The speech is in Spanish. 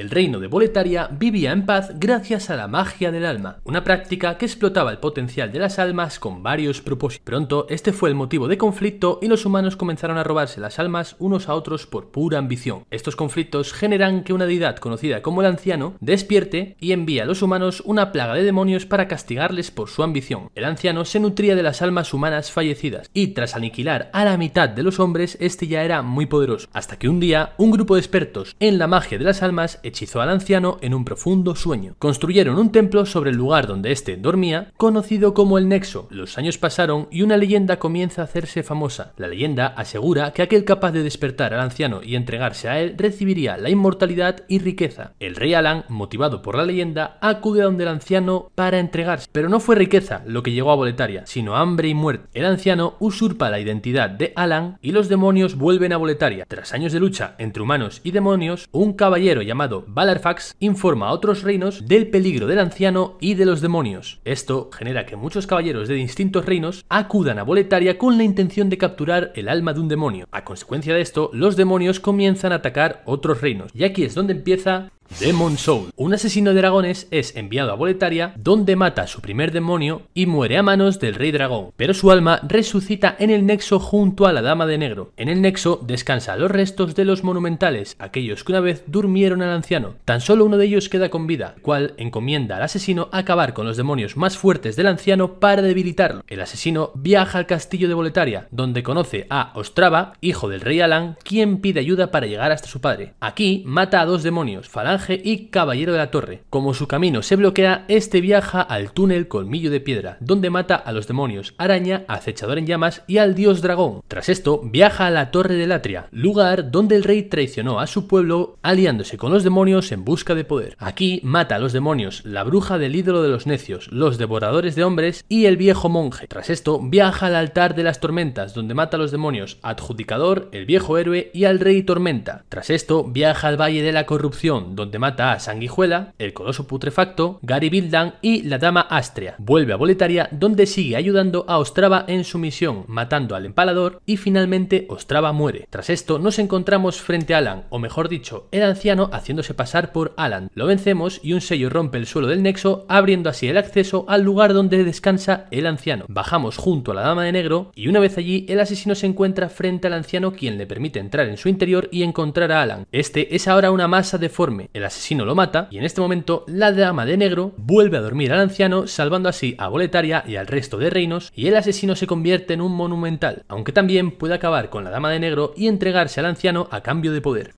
El reino de Boletaria vivía en paz gracias a la magia del alma, una práctica que explotaba el potencial de las almas con varios propósitos. Pronto, este fue el motivo de conflicto y los humanos comenzaron a robarse las almas unos a otros por pura ambición. Estos conflictos generan que una deidad conocida como el Anciano despierte y envía a los humanos una plaga de demonios para castigarles por su ambición. El Anciano se nutría de las almas humanas fallecidas y tras aniquilar a la mitad de los hombres, este ya era muy poderoso. Hasta que un día, un grupo de expertos en la magia de las almas hechizó al anciano en un profundo sueño. Construyeron un templo sobre el lugar donde éste dormía, conocido como el Nexo. Los años pasaron y una leyenda comienza a hacerse famosa. La leyenda asegura que aquel capaz de despertar al anciano y entregarse a él recibiría la inmortalidad y riqueza. El rey Alan, motivado por la leyenda, acude a donde el anciano para entregarse. Pero no fue riqueza lo que llegó a Boletaria, sino hambre y muerte. El anciano usurpa la identidad de Alan y los demonios vuelven a Boletaria. Tras años de lucha entre humanos y demonios, un caballero llamado Valarfax, informa a otros reinos del peligro del anciano y de los demonios. Esto genera que muchos caballeros de distintos reinos acudan a Boletaria con la intención de capturar el alma de un demonio. A consecuencia de esto, los demonios comienzan a atacar otros reinos, y aquí es donde empieza Demon Soul. Un asesino de dragones es enviado a Boletaria, donde mata a su primer demonio y muere a manos del rey dragón, pero su alma resucita en el nexo junto a la dama de negro. En el nexo descansa los restos de los monumentales, aquellos que una vez durmieron al anciano. Tan solo uno de ellos queda con vida, cual encomienda al asesino acabar con los demonios más fuertes del anciano para debilitarlo. El asesino viaja al castillo de Boletaria, donde conoce a Ostrava, hijo del rey Alan, quien pide ayuda para llegar hasta su padre. Aquí mata a dos demonios, y caballero de la torre. Como su camino se bloquea, este viaja al túnel Colmillo de Piedra, donde mata a los demonios, araña, acechador en llamas y al dios dragón. Tras esto, viaja a la Torre de Latria, lugar donde el rey traicionó a su pueblo aliándose con los demonios en busca de poder. Aquí mata a los demonios, la bruja del ídolo de los necios, los devoradores de hombres y el viejo monje. Tras esto, viaja al altar de las tormentas, donde mata a los demonios, adjudicador, el viejo héroe y al rey tormenta. Tras esto, viaja al Valle de la Corrupción, donde donde mata a Sanguijuela, el coloso putrefacto, Gary Bildan y la dama Astria. Vuelve a Boletaria, donde sigue ayudando a Ostrava en su misión, matando al empalador y finalmente Ostrava muere. Tras esto nos encontramos frente a Alan, o mejor dicho, el anciano haciéndose pasar por Alan. Lo vencemos y un sello rompe el suelo del nexo, abriendo así el acceso al lugar donde descansa el anciano. Bajamos junto a la dama de negro y una vez allí el asesino se encuentra frente al anciano quien le permite entrar en su interior y encontrar a Alan. Este es ahora una masa deforme, el asesino lo mata y en este momento la dama de negro vuelve a dormir al anciano salvando así a Boletaria y al resto de reinos y el asesino se convierte en un monumental, aunque también puede acabar con la dama de negro y entregarse al anciano a cambio de poder.